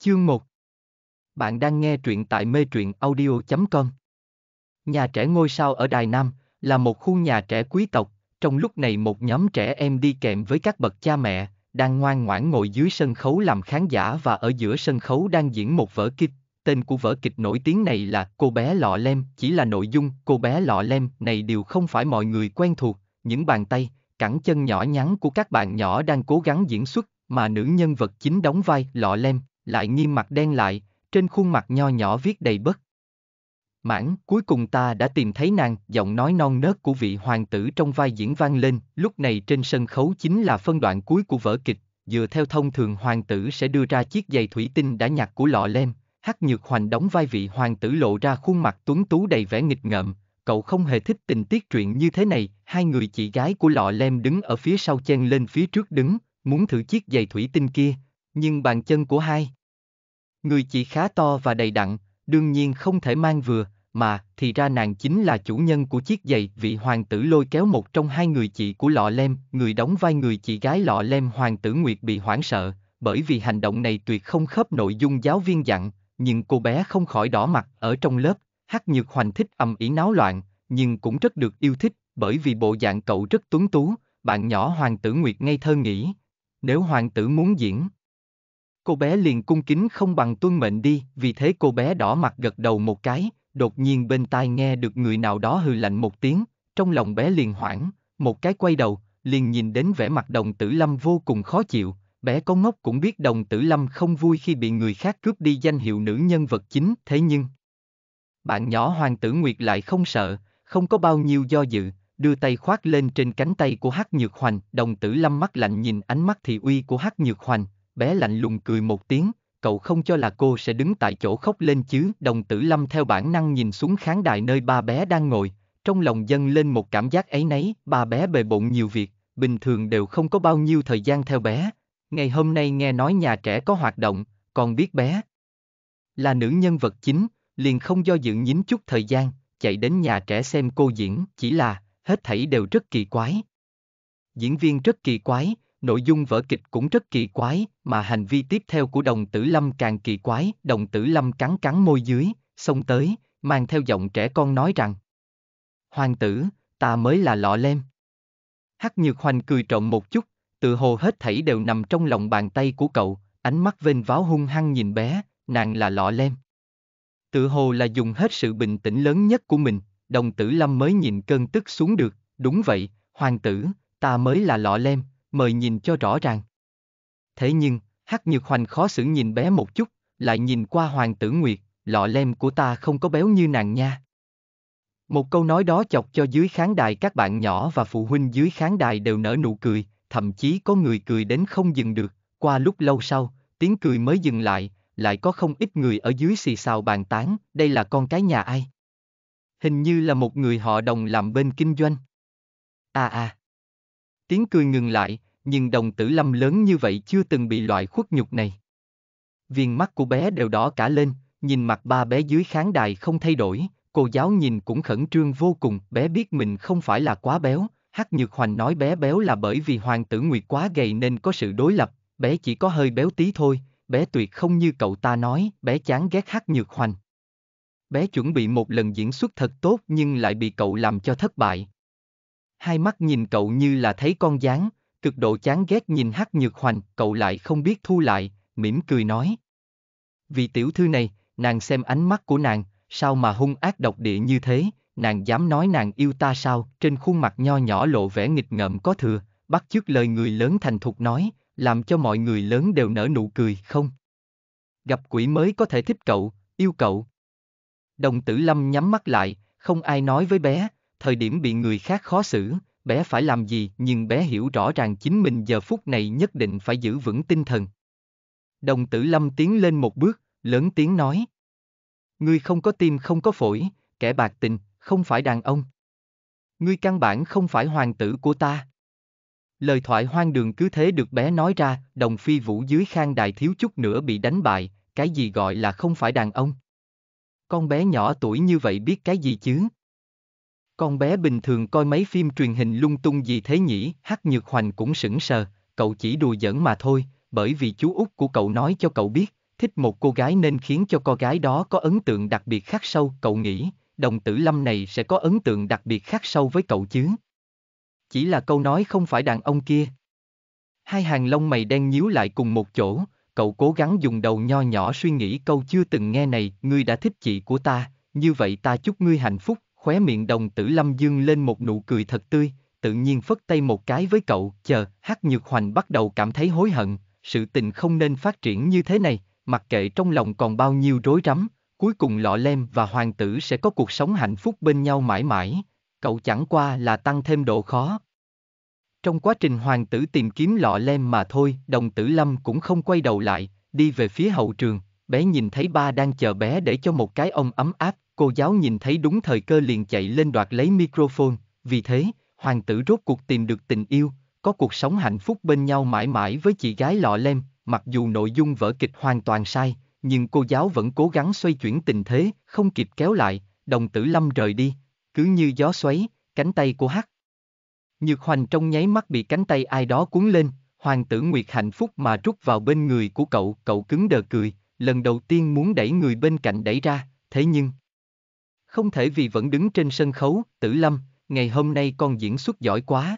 Chương 1 Bạn đang nghe truyện tại mê truyện audio.com Nhà trẻ ngôi sao ở Đài Nam là một khu nhà trẻ quý tộc, trong lúc này một nhóm trẻ em đi kèm với các bậc cha mẹ, đang ngoan ngoãn ngồi dưới sân khấu làm khán giả và ở giữa sân khấu đang diễn một vở kịch. Tên của vở kịch nổi tiếng này là Cô bé lọ lem, chỉ là nội dung Cô bé lọ lem này đều không phải mọi người quen thuộc, những bàn tay, cẳng chân nhỏ nhắn của các bạn nhỏ đang cố gắng diễn xuất, mà nữ nhân vật chính đóng vai lọ lem lại nghiêm mặt đen lại, trên khuôn mặt nho nhỏ viết đầy bất. Mãn, cuối cùng ta đã tìm thấy nàng, giọng nói non nớt của vị hoàng tử trong vai diễn vang lên, lúc này trên sân khấu chính là phân đoạn cuối của vở kịch, dựa theo thông thường hoàng tử sẽ đưa ra chiếc giày thủy tinh đã nhặt của lọ lem, hắc nhược hoành đóng vai vị hoàng tử lộ ra khuôn mặt tuấn tú đầy vẻ nghịch ngợm, cậu không hề thích tình tiết truyện như thế này, hai người chị gái của lọ lem đứng ở phía sau chen lên phía trước đứng, muốn thử chiếc giày thủy tinh kia, nhưng bàn chân của hai Người chị khá to và đầy đặn, đương nhiên không thể mang vừa, mà thì ra nàng chính là chủ nhân của chiếc giày vị hoàng tử lôi kéo một trong hai người chị của lọ lem người đóng vai người chị gái lọ lem hoàng tử nguyệt bị hoảng sợ bởi vì hành động này tuyệt không khớp nội dung giáo viên dặn nhưng cô bé không khỏi đỏ mặt ở trong lớp hắc nhược hoành thích ầm ĩ náo loạn nhưng cũng rất được yêu thích bởi vì bộ dạng cậu rất tuấn tú bạn nhỏ hoàng tử nguyệt ngây thơ nghĩ nếu hoàng tử muốn diễn cô bé liền cung kính không bằng tuân mệnh đi, vì thế cô bé đỏ mặt gật đầu một cái, đột nhiên bên tai nghe được người nào đó hừ lạnh một tiếng, trong lòng bé liền hoảng, một cái quay đầu, liền nhìn đến vẻ mặt đồng tử lâm vô cùng khó chịu, bé có ngốc cũng biết đồng tử lâm không vui khi bị người khác cướp đi danh hiệu nữ nhân vật chính, thế nhưng... Bạn nhỏ hoàng tử Nguyệt lại không sợ, không có bao nhiêu do dự, đưa tay khoác lên trên cánh tay của Hắc Nhược Hoành, đồng tử lâm mắt lạnh nhìn ánh mắt thị uy của Hắc Nhược Hoành, bé lạnh lùng cười một tiếng, cậu không cho là cô sẽ đứng tại chỗ khóc lên chứ. Đồng tử lâm theo bản năng nhìn xuống khán đài nơi ba bé đang ngồi, trong lòng dâng lên một cảm giác ấy nấy, ba bé bề bộn nhiều việc, bình thường đều không có bao nhiêu thời gian theo bé. Ngày hôm nay nghe nói nhà trẻ có hoạt động, còn biết bé là nữ nhân vật chính, liền không do dự nhín chút thời gian, chạy đến nhà trẻ xem cô diễn, chỉ là, hết thảy đều rất kỳ quái. Diễn viên rất kỳ quái, nội dung vở kịch cũng rất kỳ quái, mà hành vi tiếp theo của đồng tử lâm càng kỳ quái, đồng tử lâm cắn cắn môi dưới, xông tới, mang theo giọng trẻ con nói rằng Hoàng tử, ta mới là lọ lem. Hắc Nhược Hoành cười trộm một chút, tự hồ hết thảy đều nằm trong lòng bàn tay của cậu, ánh mắt vênh váo hung hăng nhìn bé, nàng là lọ lem. Tự hồ là dùng hết sự bình tĩnh lớn nhất của mình, đồng tử lâm mới nhìn cơn tức xuống được, đúng vậy, hoàng tử, ta mới là lọ lem, mời nhìn cho rõ ràng. Thế nhưng, Hắc Nhược Hoành khó xử nhìn bé một chút, lại nhìn qua Hoàng tử Nguyệt, lọ lem của ta không có béo như nàng nha. Một câu nói đó chọc cho dưới khán đài các bạn nhỏ và phụ huynh dưới khán đài đều nở nụ cười, thậm chí có người cười đến không dừng được, qua lúc lâu sau, tiếng cười mới dừng lại, lại có không ít người ở dưới xì xào bàn tán, đây là con cái nhà ai. Hình như là một người họ đồng làm bên kinh doanh. À à, tiếng cười ngừng lại, nhưng đồng tử lâm lớn như vậy chưa từng bị loại khuất nhục này. Viên mắt của bé đều đỏ cả lên, nhìn mặt ba bé dưới khán đài không thay đổi, cô giáo nhìn cũng khẩn trương vô cùng, bé biết mình không phải là quá béo, Hắc Nhược Hoành nói bé béo là bởi vì Hoàng tử Nguyệt quá gầy nên có sự đối lập, bé chỉ có hơi béo tí thôi, bé tuyệt không như cậu ta nói, bé chán ghét Hắc Nhược Hoành. Bé chuẩn bị một lần diễn xuất thật tốt nhưng lại bị cậu làm cho thất bại, hai mắt nhìn cậu như là thấy con dáng, cực độ chán ghét nhìn Hắc Nhược Hoành, cậu lại không biết thu lại, mỉm cười nói. Vì tiểu thư này, nàng xem ánh mắt của nàng, sao mà hung ác độc địa như thế, nàng dám nói nàng yêu ta sao, trên khuôn mặt nho nhỏ lộ vẻ nghịch ngợm có thừa, bắt chước lời người lớn thành thục nói, làm cho mọi người lớn đều nở nụ cười, không? Gặp quỷ mới có thể thích cậu, yêu cậu. Đồng tử lâm nhắm mắt lại, không ai nói với bé, thời điểm bị người khác khó xử, bé phải làm gì nhưng bé hiểu rõ ràng chính mình giờ phút này nhất định phải giữ vững tinh thần. Đồng tử lâm tiến lên một bước, lớn tiếng nói. Ngươi không có tim không có phổi, kẻ bạc tình, không phải đàn ông. Ngươi căn bản không phải hoàng tử của ta. Lời thoại hoang đường cứ thế được bé nói ra, đồng phi vũ dưới khang đài thiếu chút nữa bị đánh bại, cái gì gọi là không phải đàn ông. Con bé nhỏ tuổi như vậy biết cái gì chứ? Con bé bình thường coi mấy phim truyền hình lung tung gì thế nhỉ? Hắc Nhược Hoành cũng sững sờ, cậu chỉ đùa giỡn mà thôi, bởi vì chú út của cậu nói cho cậu biết, thích một cô gái nên khiến cho cô gái đó có ấn tượng đặc biệt khác sâu, cậu nghĩ, đồng tử lâm này sẽ có ấn tượng đặc biệt khác sâu với cậu chứ. Chỉ là câu nói không phải đàn ông kia. Hai hàng lông mày đen nhíu lại cùng một chỗ, cậu cố gắng dùng đầu nho nhỏ suy nghĩ câu chưa từng nghe này, ngươi đã thích chị của ta, như vậy ta chúc ngươi hạnh phúc, khóe miệng đồng tử lâm dương lên một nụ cười thật tươi, tự nhiên phất tay một cái với cậu, chờ, hát nhược hoành bắt đầu cảm thấy hối hận, sự tình không nên phát triển như thế này, mặc kệ trong lòng còn bao nhiêu rối rắm, cuối cùng lọ lem và hoàng tử sẽ có cuộc sống hạnh phúc bên nhau mãi mãi, cậu chẳng qua là tăng thêm độ khó. Trong quá trình hoàng tử tìm kiếm lọ lem mà thôi, đồng tử lâm cũng không quay đầu lại, đi về phía hậu trường, bé nhìn thấy ba đang chờ bé để cho một cái ông ấm áp Cô giáo nhìn thấy đúng thời cơ liền chạy lên đoạt lấy microphone, vì thế, hoàng tử rốt cuộc tìm được tình yêu, có cuộc sống hạnh phúc bên nhau mãi mãi với chị gái lọ lem, mặc dù nội dung vở kịch hoàn toàn sai, nhưng cô giáo vẫn cố gắng xoay chuyển tình thế, không kịp kéo lại, đồng tử lâm rời đi, cứ như gió xoáy, cánh tay của hắc. Nhược hoành trong nháy mắt bị cánh tay ai đó cuốn lên, hoàng tử nguyệt hạnh phúc mà rút vào bên người của cậu, cậu cứng đờ cười, lần đầu tiên muốn đẩy người bên cạnh đẩy ra, thế nhưng, không thể vì vẫn đứng trên sân khấu, tử lâm, ngày hôm nay con diễn xuất giỏi quá.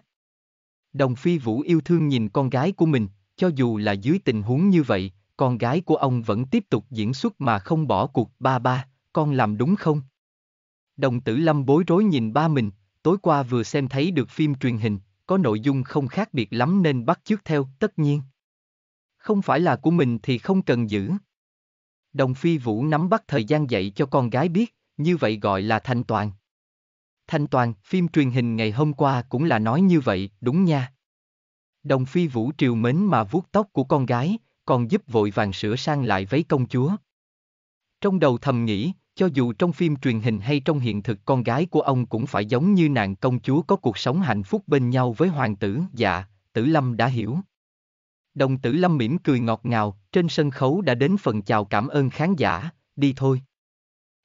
Đồng phi vũ yêu thương nhìn con gái của mình, cho dù là dưới tình huống như vậy, con gái của ông vẫn tiếp tục diễn xuất mà không bỏ cuộc ba ba, con làm đúng không? Đồng tử lâm bối rối nhìn ba mình, tối qua vừa xem thấy được phim truyền hình, có nội dung không khác biệt lắm nên bắt chước theo, tất nhiên. Không phải là của mình thì không cần giữ. Đồng phi vũ nắm bắt thời gian dạy cho con gái biết, như vậy gọi là thanh toàn. Thanh toàn, phim truyền hình ngày hôm qua cũng là nói như vậy, đúng nha. Đồng phi vũ triều mến mà vuốt tóc của con gái, còn giúp vội vàng sửa sang lại váy công chúa. Trong đầu thầm nghĩ, cho dù trong phim truyền hình hay trong hiện thực con gái của ông cũng phải giống như nàng công chúa có cuộc sống hạnh phúc bên nhau với hoàng tử, dạ, tử lâm đã hiểu. Đồng tử lâm mỉm cười ngọt ngào, trên sân khấu đã đến phần chào cảm ơn khán giả, đi thôi.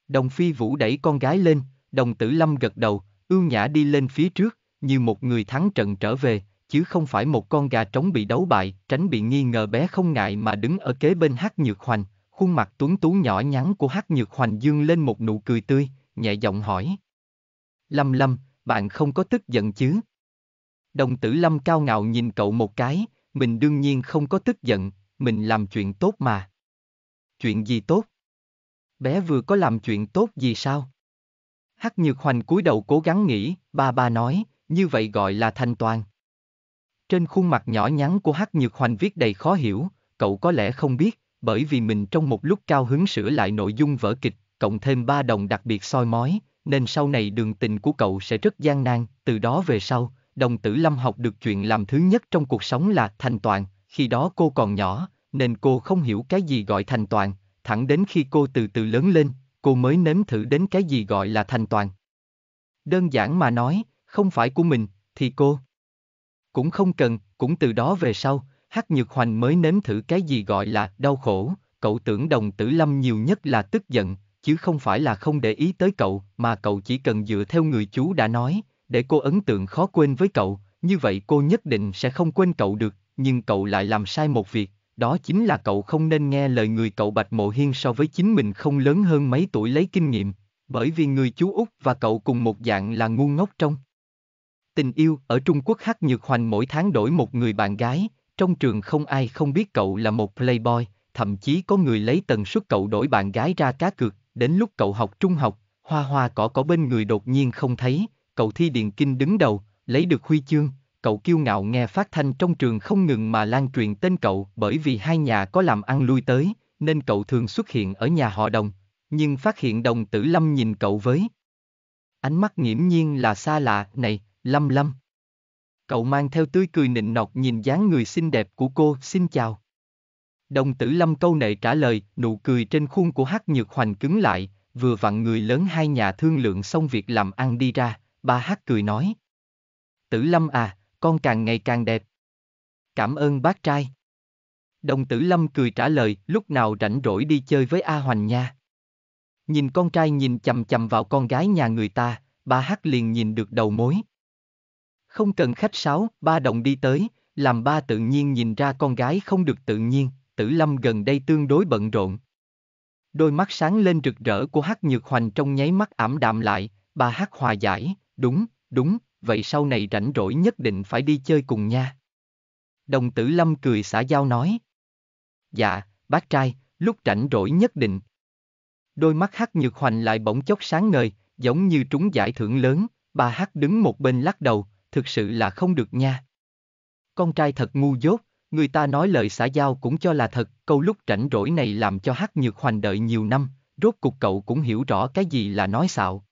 Đồng Phi Vũ đẩy con gái lên, đồng tử lâm gật đầu, ưu nhã đi lên phía trước, như một người thắng trận trở về, chứ không phải một con gà trống bị đấu bại, tránh bị nghi ngờ bé không ngại mà đứng ở kế bên hát nhược hoành, khuôn mặt tuấn tú nhỏ nhắn của hát nhược hoành dương lên một nụ cười tươi, nhẹ giọng hỏi. Lâm lâm, bạn không có tức giận chứ? Đồng tử lâm cao ngạo nhìn cậu một cái, mình đương nhiên không có tức giận, mình làm chuyện tốt mà. Chuyện gì tốt? Bé vừa có làm chuyện tốt gì sao? Hắc Nhược Hoành cúi đầu cố gắng nghĩ, ba ba nói, như vậy gọi là thanh toàn. Trên khuôn mặt nhỏ nhắn của Hắc Nhược Hoành viết đầy khó hiểu, cậu có lẽ không biết, bởi vì mình trong một lúc cao hứng sửa lại nội dung vở kịch, cộng thêm ba đồng đặc biệt soi mói, nên sau này đường tình của cậu sẽ rất gian nan, từ đó về sau, đồng tử Lâm học được chuyện làm thứ nhất trong cuộc sống là thành toàn, khi đó cô còn nhỏ, nên cô không hiểu cái gì gọi thành toàn, thẳng đến khi cô từ từ lớn lên, cô mới nếm thử đến cái gì gọi là thành toàn. Đơn giản mà nói, không phải của mình, thì cô cũng không cần, cũng từ đó về sau, Hắc Nhược Hoành mới nếm thử cái gì gọi là đau khổ, cậu tưởng đồng tử lâm nhiều nhất là tức giận, chứ không phải là không để ý tới cậu, mà cậu chỉ cần dựa theo người chú đã nói, để cô ấn tượng khó quên với cậu, như vậy cô nhất định sẽ không quên cậu được, nhưng cậu lại làm sai một việc, đó chính là cậu không nên nghe lời người cậu Bạch Mộ Hiên so với chính mình không lớn hơn mấy tuổi lấy kinh nghiệm, bởi vì người chú Úc và cậu cùng một dạng là ngu ngốc trong. Tình yêu ở Trung Quốc hắc nhược hoành mỗi tháng đổi một người bạn gái, trong trường không ai không biết cậu là một playboy, thậm chí có người lấy tần suất cậu đổi bạn gái ra cá cược, đến lúc cậu học trung học, hoa hoa cỏ cỏ bên người đột nhiên không thấy, cậu thi điền kinh đứng đầu, lấy được huy chương, cậu kiêu ngạo nghe phát thanh trong trường không ngừng mà lan truyền tên cậu bởi vì hai nhà có làm ăn lui tới, nên cậu thường xuất hiện ở nhà họ đồng, nhưng phát hiện đồng tử Lâm nhìn cậu với. Ánh mắt nghiễm nhiên là xa lạ, này, Lâm Lâm. Cậu mang theo tươi cười nịnh nọt nhìn dáng người xinh đẹp của cô, xin chào. Đồng tử Lâm câu nệ trả lời, nụ cười trên khuôn của Hắc Nhược Hoành cứng lại, vừa vặn người lớn hai nhà thương lượng xong việc làm ăn đi ra, ba Hắc cười nói. Tử Lâm à, con càng ngày càng đẹp. Cảm ơn bác trai. Đồng tử Lâm cười trả lời, lúc nào rảnh rỗi đi chơi với A Hoành nha. Nhìn con trai nhìn chầm chầm vào con gái nhà người ta, ba Hắc liền nhìn được đầu mối. Không cần khách sáo, ba đồng đi tới, làm ba tự nhiên nhìn ra con gái không được tự nhiên, tử Lâm gần đây tương đối bận rộn. Đôi mắt sáng lên rực rỡ của Hắc Nhược Hoành trong nháy mắt ảm đạm lại, ba Hắc hòa giải, đúng, đúng, vậy sau này rảnh rỗi nhất định phải đi chơi cùng nha. Đồng tử lâm cười xã giao nói. Dạ, bác trai, lúc rảnh rỗi nhất định. Đôi mắt hắc nhược hoành lại bỗng chốc sáng ngời, giống như trúng giải thưởng lớn, bà hắc đứng một bên lắc đầu, thực sự là không được nha. Con trai thật ngu dốt, người ta nói lời xã giao cũng cho là thật, câu lúc rảnh rỗi này làm cho hắc nhược hoành đợi nhiều năm, rốt cục cậu cũng hiểu rõ cái gì là nói xạo.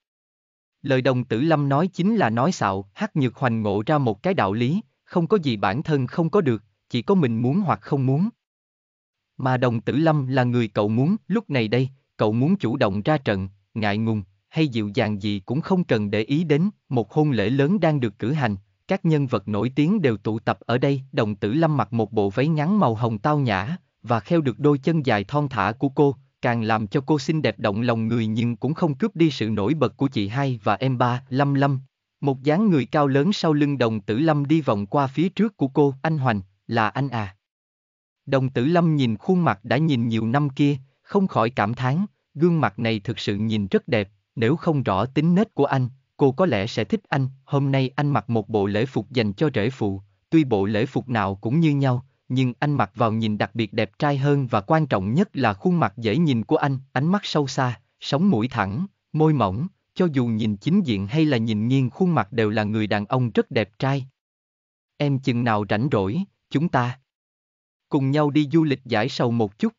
Lời đồng tử lâm nói chính là nói xạo, hắc nhược hoành ngộ ra một cái đạo lý, không có gì bản thân không có được, chỉ có mình muốn hoặc không muốn. Mà đồng tử lâm là người cậu muốn, lúc này đây, cậu muốn chủ động ra trận, ngại ngùng, hay dịu dàng gì cũng không cần để ý đến, một hôn lễ lớn đang được cử hành, các nhân vật nổi tiếng đều tụ tập ở đây, đồng tử lâm mặc một bộ váy ngắn màu hồng tao nhã, và kheo được đôi chân dài thon thả của cô, càng làm cho cô xinh đẹp động lòng người nhưng cũng không cướp đi sự nổi bật của chị hai và em ba, Lâm Lâm. Một dáng người cao lớn sau lưng đồng tử Lâm đi vòng qua phía trước của cô, anh Hoành, là anh à. Đồng tử Lâm nhìn khuôn mặt đã nhìn nhiều năm kia, không khỏi cảm thán, gương mặt này thực sự nhìn rất đẹp, nếu không rõ tính nết của anh, cô có lẽ sẽ thích anh, hôm nay anh mặc một bộ lễ phục dành cho rể phụ, tuy bộ lễ phục nào cũng như nhau, nhưng anh mặc vào nhìn đặc biệt đẹp trai hơn và quan trọng nhất là khuôn mặt dễ nhìn của anh, ánh mắt sâu xa, sống mũi thẳng, môi mỏng, cho dù nhìn chính diện hay là nhìn nghiêng khuôn mặt đều là người đàn ông rất đẹp trai. Em chừng nào rảnh rỗi, chúng ta cùng nhau đi du lịch giải sầu một chút.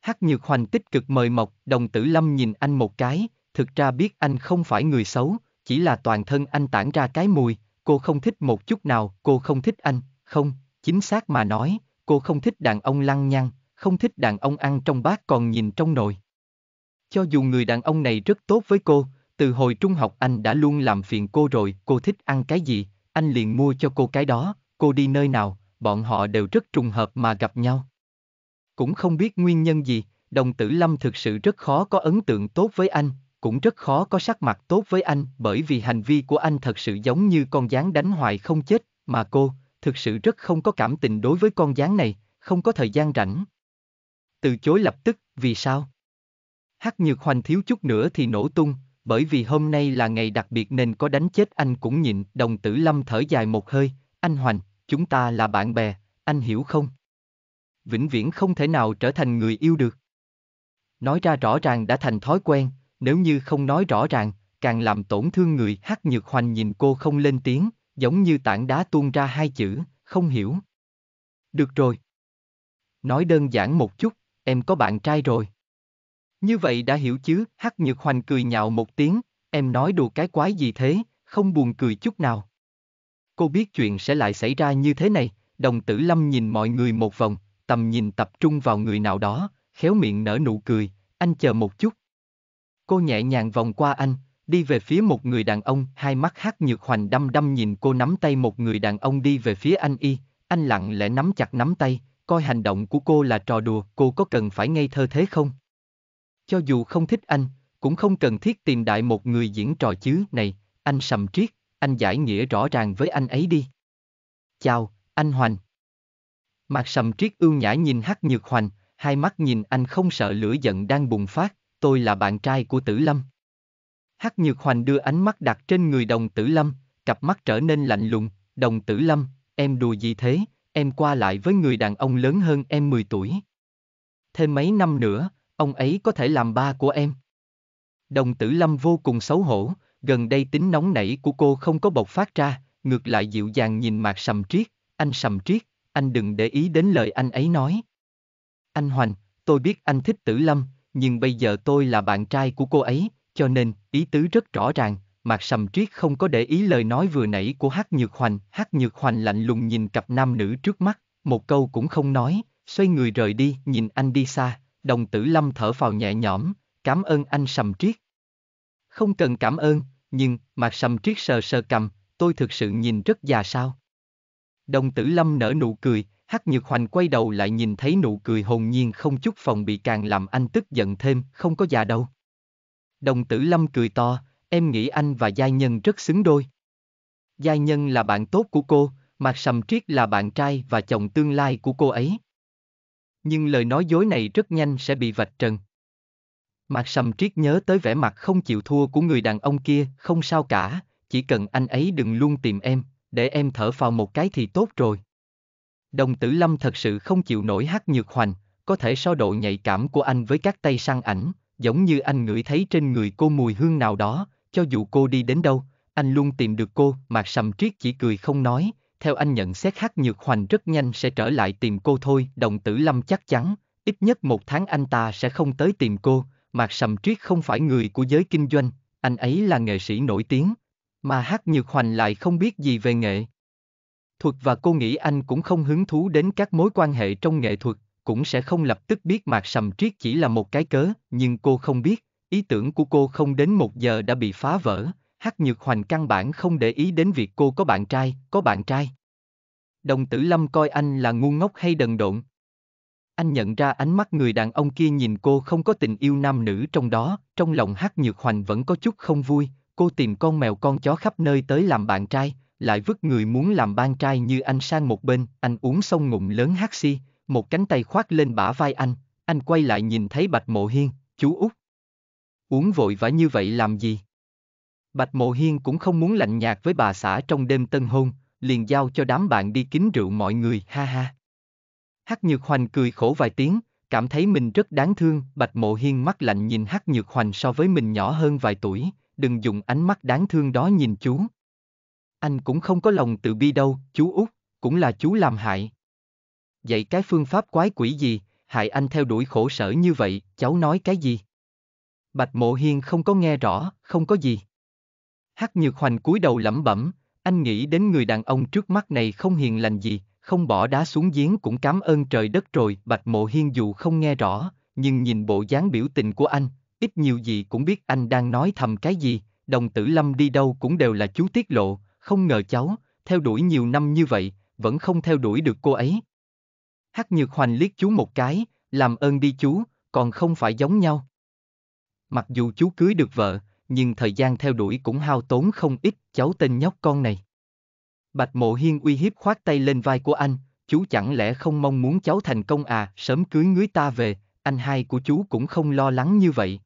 Hắc Nhược Hoành tích cực mời mọc, đồng tử Lâm nhìn anh một cái, thực ra biết anh không phải người xấu, chỉ là toàn thân anh tản ra cái mùi, cô không thích một chút nào, cô không thích anh, không, Chính xác mà nói, cô không thích đàn ông lăng nhăng, không thích đàn ông ăn trong bát còn nhìn trong nồi. Cho dù người đàn ông này rất tốt với cô, từ hồi trung học anh đã luôn làm phiền cô rồi, cô thích ăn cái gì, anh liền mua cho cô cái đó, cô đi nơi nào, bọn họ đều rất trùng hợp mà gặp nhau. Cũng không biết nguyên nhân gì, đồng tử Lâm thực sự rất khó có ấn tượng tốt với anh, cũng rất khó có sắc mặt tốt với anh bởi vì hành vi của anh thật sự giống như con gián đánh hoài không chết, mà cô, thực sự rất không có cảm tình đối với con gián này, không có thời gian rảnh. Từ chối lập tức, vì sao? Hắc Nhược Hoành thiếu chút nữa thì nổ tung, bởi vì hôm nay là ngày đặc biệt nên có đánh chết anh cũng nhịn, đồng tử lâm thở dài một hơi, anh Hoành, chúng ta là bạn bè, anh hiểu không? Vĩnh viễn không thể nào trở thành người yêu được. Nói ra rõ ràng đã thành thói quen, nếu như không nói rõ ràng, càng làm tổn thương người hát nhược hoành nhìn cô không lên tiếng, giống như tảng đá tuôn ra hai chữ, không hiểu. Được rồi. Nói đơn giản một chút, em có bạn trai rồi. Như vậy đã hiểu chứ, Hắc Nhược Hoành cười nhạo một tiếng, em nói đùa cái quái gì thế, không buồn cười chút nào. Cô biết chuyện sẽ lại xảy ra như thế này, đồng tử lâm nhìn mọi người một vòng, tầm nhìn tập trung vào người nào đó, khéo miệng nở nụ cười, anh chờ một chút. Cô nhẹ nhàng vòng qua anh, đi về phía một người đàn ông, hai mắt hát nhược hoành đăm đăm nhìn cô nắm tay một người đàn ông đi về phía anh y, anh lặng lẽ nắm chặt nắm tay, coi hành động của cô là trò đùa, cô có cần phải ngây thơ thế không? Cho dù không thích anh, cũng không cần thiết tìm đại một người diễn trò chứ, này, anh sầm triết, anh giải nghĩa rõ ràng với anh ấy đi. Chào, anh Hoành. Mặt sầm triết ưu nhã nhìn hát nhược hoành, hai mắt nhìn anh không sợ lửa giận đang bùng phát, tôi là bạn trai của tử lâm. Hắc Nhược Hoành đưa ánh mắt đặt trên người đồng tử lâm, cặp mắt trở nên lạnh lùng, đồng tử lâm, em đùa gì thế, em qua lại với người đàn ông lớn hơn em 10 tuổi. Thêm mấy năm nữa, ông ấy có thể làm ba của em. Đồng tử lâm vô cùng xấu hổ, gần đây tính nóng nảy của cô không có bộc phát ra, ngược lại dịu dàng nhìn mặt sầm triết, anh sầm triết, anh đừng để ý đến lời anh ấy nói. Anh Hoành, tôi biết anh thích tử lâm, nhưng bây giờ tôi là bạn trai của cô ấy, cho nên, ý tứ rất rõ ràng, Mạc Sầm Triết không có để ý lời nói vừa nãy của Hắc Nhược Hoành, Hắc Nhược Hoành lạnh lùng nhìn cặp nam nữ trước mắt, một câu cũng không nói, xoay người rời đi, nhìn anh đi xa, đồng tử lâm thở phào nhẹ nhõm, cảm ơn anh Sầm Triết. Không cần cảm ơn, nhưng, Mạc Sầm Triết sờ sờ cầm, tôi thực sự nhìn rất già sao. Đồng tử lâm nở nụ cười, Hắc Nhược Hoành quay đầu lại nhìn thấy nụ cười hồn nhiên không chút phòng bị càng làm anh tức giận thêm, không có già đâu. Đồng tử lâm cười to, em nghĩ anh và giai nhân rất xứng đôi. Giai nhân là bạn tốt của cô, Mạc Sầm Triết là bạn trai và chồng tương lai của cô ấy. Nhưng lời nói dối này rất nhanh sẽ bị vạch trần. Mạc Sầm Triết nhớ tới vẻ mặt không chịu thua của người đàn ông kia, không sao cả, chỉ cần anh ấy đừng luôn tìm em, để em thở vào một cái thì tốt rồi. Đồng tử lâm thật sự không chịu nổi hát nhược hoành, có thể so độ nhạy cảm của anh với các tay săn ảnh, giống như anh ngửi thấy trên người cô mùi hương nào đó, cho dù cô đi đến đâu, anh luôn tìm được cô, Mạc Sầm Triết chỉ cười không nói, theo anh nhận xét hát nhược hoành rất nhanh sẽ trở lại tìm cô thôi, đồng tử lâm chắc chắn, ít nhất một tháng anh ta sẽ không tới tìm cô, Mạc Sầm Triết không phải người của giới kinh doanh, anh ấy là nghệ sĩ nổi tiếng, mà hát nhược hoành lại không biết gì về nghệ. Thuật và cô nghĩ anh cũng không hứng thú đến các mối quan hệ trong nghệ thuật, cũng sẽ không lập tức biết mạc sầm triết chỉ là một cái cớ, nhưng cô không biết, ý tưởng của cô không đến một giờ đã bị phá vỡ, Hắc Nhược Hoành căn bản không để ý đến việc cô có bạn trai, có bạn trai. Đồng tử lâm coi anh là ngu ngốc hay đần độn. Anh nhận ra ánh mắt người đàn ông kia nhìn cô không có tình yêu nam nữ trong đó, trong lòng Hắc Nhược Hoành vẫn có chút không vui, cô tìm con mèo con chó khắp nơi tới làm bạn trai, lại vứt người muốn làm ban trai như anh sang một bên, anh uống xong ngụm lớn hát si, một cánh tay khoác lên bả vai anh, anh quay lại nhìn thấy Bạch Mộ Hiên, chú út. Uống vội vã như vậy làm gì? Bạch Mộ Hiên cũng không muốn lạnh nhạt với bà xã trong đêm tân hôn, liền giao cho đám bạn đi kính rượu mọi người, ha ha. Hắc Nhược Hoành cười khổ vài tiếng, cảm thấy mình rất đáng thương, Bạch Mộ Hiên mắt lạnh nhìn Hắc Nhược Hoành so với mình nhỏ hơn vài tuổi, đừng dùng ánh mắt đáng thương đó nhìn chú. Anh cũng không có lòng tự bi đâu, chú út, cũng là chú làm hại. Dạy cái phương pháp quái quỷ gì, hại anh theo đuổi khổ sở như vậy, cháu nói cái gì? Bạch Mộ Hiên không có nghe rõ, không có gì. Hắc Nhược Hoành cúi đầu lẩm bẩm, anh nghĩ đến người đàn ông trước mắt này không hiền lành gì, không bỏ đá xuống giếng cũng cảm ơn trời đất rồi. Bạch Mộ Hiên dù không nghe rõ, nhưng nhìn bộ dáng biểu tình của anh, ít nhiều gì cũng biết anh đang nói thầm cái gì, đồng tử lâm đi đâu cũng đều là chú tiết lộ, không ngờ cháu, theo đuổi nhiều năm như vậy, vẫn không theo đuổi được cô ấy. Hắc Nhược Hoành liếc chú một cái, làm ơn đi chú, còn không phải giống nhau. Mặc dù chú cưới được vợ, nhưng thời gian theo đuổi cũng hao tốn không ít, cháu tên nhóc con này. Bạch Mộ Hiên uy hiếp khoát tay lên vai của anh, chú chẳng lẽ không mong muốn cháu thành công à, sớm cưới ngưới ta về, anh hai của chú cũng không lo lắng như vậy.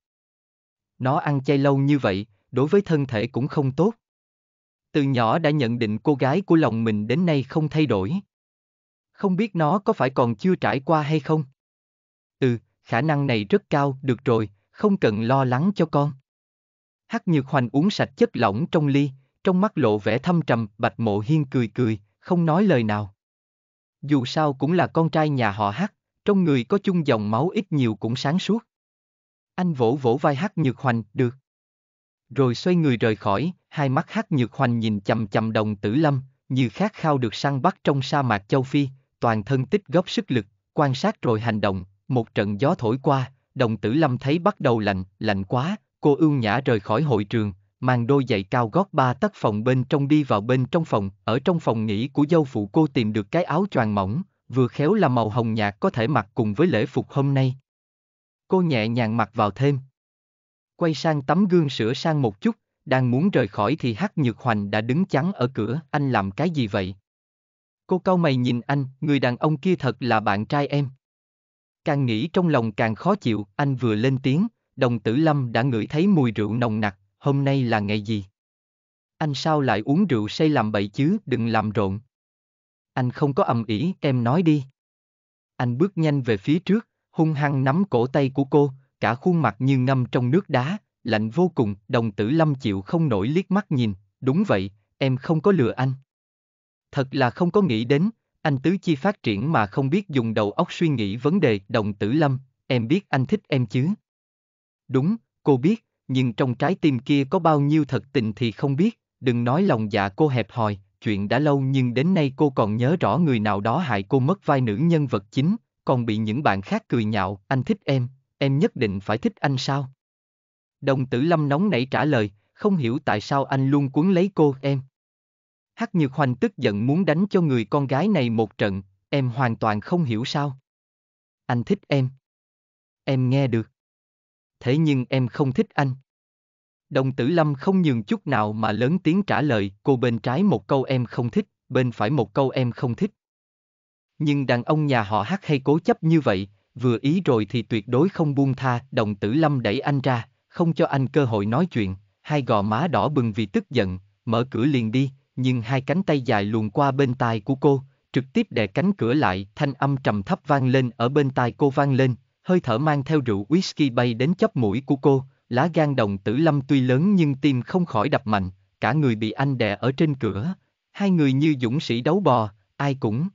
Nó ăn chay lâu như vậy, đối với thân thể cũng không tốt. Từ nhỏ đã nhận định cô gái của lòng mình đến nay không thay đổi không biết nó có phải còn chưa trải qua hay không. Ừ, khả năng này rất cao, được rồi, không cần lo lắng cho con. Hắc Nhược Hoành uống sạch chất lỏng trong ly, trong mắt lộ vẻ thâm trầm, Bạch Mộ Hiên cười cười, không nói lời nào. Dù sao cũng là con trai nhà họ Hắc, trong người có chung dòng máu ít nhiều cũng sáng suốt. Anh vỗ vỗ vai Hắc Nhược Hoành, được. Rồi xoay người rời khỏi, hai mắt Hắc Nhược Hoành nhìn chầm chầm đồng tử lâm, như khát khao được săn bắt trong sa mạc châu Phi, toàn thân tích góp sức lực, quan sát rồi hành động, một trận gió thổi qua, đồng tử lâm thấy bắt đầu lạnh, lạnh quá, cô ưu nhã rời khỏi hội trường, mang đôi giày cao gót ba tấc phòng bên trong đi vào bên trong phòng, ở trong phòng nghỉ của dâu phụ cô tìm được cái áo choàng mỏng, vừa khéo là màu hồng nhạt có thể mặc cùng với lễ phục hôm nay. Cô nhẹ nhàng mặc vào thêm. Quay sang tấm gương sửa sang một chút, đang muốn rời khỏi thì Hắc Nhược Hoành đã đứng chắn ở cửa, anh làm cái gì vậy? Cô cau mày nhìn anh, người đàn ông kia thật là bạn trai em. Càng nghĩ trong lòng càng khó chịu, anh vừa lên tiếng, đồng tử lâm đã ngửi thấy mùi rượu nồng nặc, hôm nay là ngày gì? Anh sao lại uống rượu say làm bậy chứ, đừng làm rộn. Anh không có ầm ĩ, em nói đi. Anh bước nhanh về phía trước, hung hăng nắm cổ tay của cô, cả khuôn mặt như ngâm trong nước đá, lạnh vô cùng, đồng tử lâm chịu không nổi liếc mắt nhìn, đúng vậy, em không có lừa anh. Thật là không có nghĩ đến, anh tứ chi phát triển mà không biết dùng đầu óc suy nghĩ vấn đề đồng tử lâm, em biết anh thích em chứ? Đúng, cô biết, nhưng trong trái tim kia có bao nhiêu thật tình thì không biết, đừng nói lòng dạ cô hẹp hòi, chuyện đã lâu nhưng đến nay cô còn nhớ rõ người nào đó hại cô mất vai nữ nhân vật chính, còn bị những bạn khác cười nhạo, anh thích em, em nhất định phải thích anh sao? Đồng tử lâm nóng nảy trả lời, không hiểu tại sao anh luôn cuốn lấy cô em. Hắc Nhược Hoành tức giận muốn đánh cho người con gái này một trận, em hoàn toàn không hiểu sao. Anh thích em. Em nghe được. Thế nhưng em không thích anh. Đồng tử lâm không nhường chút nào mà lớn tiếng trả lời, cô bên trái một câu em không thích, bên phải một câu em không thích. Nhưng đàn ông nhà họ hát hay cố chấp như vậy, vừa ý rồi thì tuyệt đối không buông tha, đồng tử lâm đẩy anh ra, không cho anh cơ hội nói chuyện, hai gò má đỏ bừng vì tức giận, mở cửa liền đi, nhưng hai cánh tay dài luồn qua bên tai của cô, trực tiếp đè cánh cửa lại, thanh âm trầm thấp vang lên ở bên tai cô vang lên, hơi thở mang theo rượu whisky bay đến chóp mũi của cô, lá gan đồng tử lâm tuy lớn nhưng tim không khỏi đập mạnh, cả người bị anh đè ở trên cửa, hai người như dũng sĩ đấu bò, ai cũng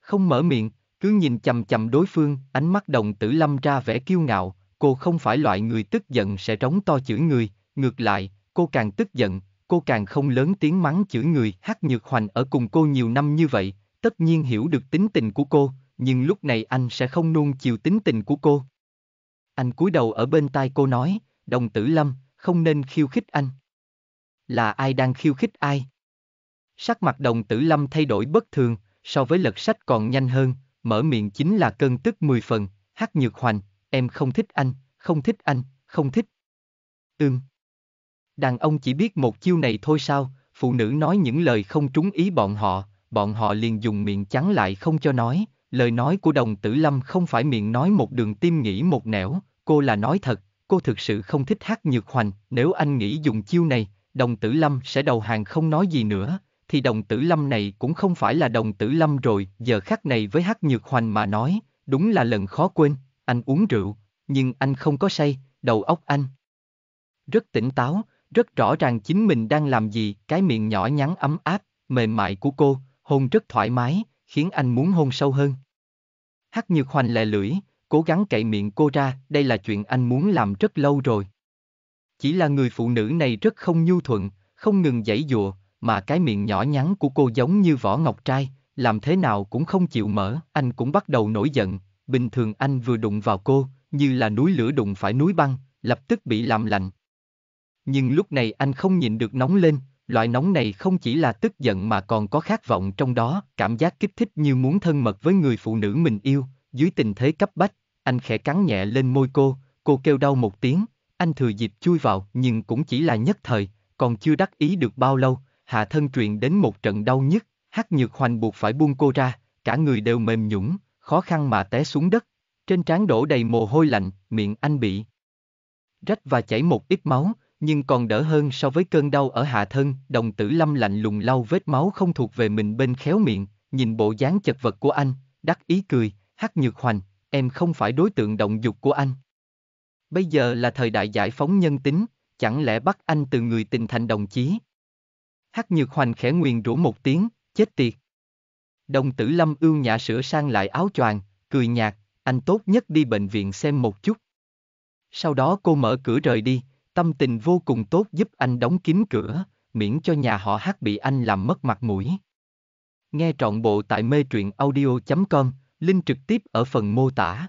không mở miệng, cứ nhìn chầm chầm đối phương, ánh mắt đồng tử lâm ra vẻ kiêu ngạo, cô không phải loại người tức giận sẽ trống to chửi người, ngược lại, cô càng tức giận, cô càng không lớn tiếng mắng chửi người hát nhược hoành ở cùng cô nhiều năm như vậy, tất nhiên hiểu được tính tình của cô, nhưng lúc này anh sẽ không nuông chiều tính tình của cô. Anh cúi đầu ở bên tai cô nói, đồng tử lâm, không nên khiêu khích anh. Là ai đang khiêu khích ai? Sắc mặt đồng tử lâm thay đổi bất thường, so với lật sách còn nhanh hơn, mở miệng chính là cơn tức mười phần, hát nhược hoành, em không thích anh, không thích anh, không thích. Ưm. Đàn ông chỉ biết một chiêu này thôi sao, phụ nữ nói những lời không trúng ý bọn họ, bọn họ liền dùng miệng chắn lại không cho nói, lời nói của đồng tử lâm không phải miệng nói một đường tim nghĩ một nẻo, cô là nói thật, cô thực sự không thích hát nhược hoành, nếu anh nghĩ dùng chiêu này, đồng tử lâm sẽ đầu hàng không nói gì nữa, thì đồng tử lâm này cũng không phải là đồng tử lâm rồi, giờ khắc này với hát nhược hoành mà nói, đúng là lần khó quên, anh uống rượu, nhưng anh không có say, đầu óc anh. Rất tỉnh táo, rất rõ ràng chính mình đang làm gì, cái miệng nhỏ nhắn ấm áp, mềm mại của cô, hôn rất thoải mái, khiến anh muốn hôn sâu hơn. Hắc Nhược Hoành lè lưỡi, cố gắng cậy miệng cô ra, đây là chuyện anh muốn làm rất lâu rồi. Chỉ là người phụ nữ này rất không nhu thuận, không ngừng giãy dụa, mà cái miệng nhỏ nhắn của cô giống như vỏ ngọc trai, làm thế nào cũng không chịu mở, anh cũng bắt đầu nổi giận, bình thường anh vừa đụng vào cô, như là núi lửa đụng phải núi băng, lập tức bị làm lạnh, nhưng lúc này anh không nhịn được nóng lên, loại nóng này không chỉ là tức giận mà còn có khát vọng trong đó, cảm giác kích thích như muốn thân mật với người phụ nữ mình yêu, dưới tình thế cấp bách, anh khẽ cắn nhẹ lên môi cô, cô kêu đau một tiếng, anh thừa dịp chui vào nhưng cũng chỉ là nhất thời, còn chưa đắc ý được bao lâu, hạ thân truyền đến một trận đau nhức, hắc nhược hoành buộc phải buông cô ra, cả người đều mềm nhũng, khó khăn mà té xuống đất, trên trán đổ đầy mồ hôi lạnh, miệng anh bị rách và chảy một ít máu, nhưng còn đỡ hơn so với cơn đau ở hạ thân, đồng tử lâm lạnh lùng lau vết máu không thuộc về mình bên khéo miệng, nhìn bộ dáng chật vật của anh, đắc ý cười, hát nhược hoành, em không phải đối tượng động dục của anh. Bây giờ là thời đại giải phóng nhân tính, chẳng lẽ bắt anh từ người tình thành đồng chí? Hát nhược hoành khẽ nguyền rủa một tiếng, chết tiệt. Đồng tử lâm ưu nhã sửa sang lại áo choàng, cười nhạt, anh tốt nhất đi bệnh viện xem một chút. Sau đó cô mở cửa rời đi, Tâm tình vô cùng tốt giúp anh đóng kín cửa, miễn cho nhà họ hát bị anh làm mất mặt mũi. Nghe trọn bộ tại mê truyện audio.com, link trực tiếp ở phần mô tả.